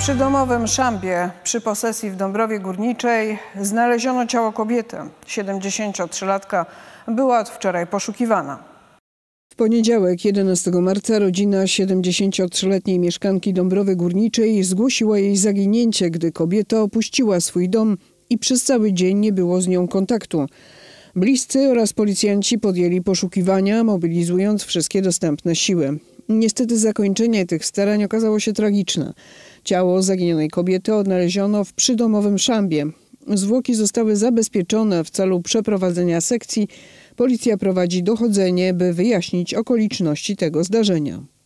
Przy domowym szambie przy posesji w Dąbrowie Górniczej znaleziono ciało kobiety. 73-latka była od wczoraj poszukiwana. W poniedziałek 11 marca rodzina 73-letniej mieszkanki Dąbrowy Górniczej zgłosiła jej zaginięcie, gdy kobieta opuściła swój dom i przez cały dzień nie było z nią kontaktu. Bliscy oraz policjanci podjęli poszukiwania, mobilizując wszystkie dostępne siły. Niestety zakończenie tych starań okazało się tragiczne. Ciało zaginionej kobiety odnaleziono w przydomowym szambie. Zwłoki zostały zabezpieczone w celu przeprowadzenia sekcji. Policja prowadzi dochodzenie, by wyjaśnić okoliczności tego zdarzenia.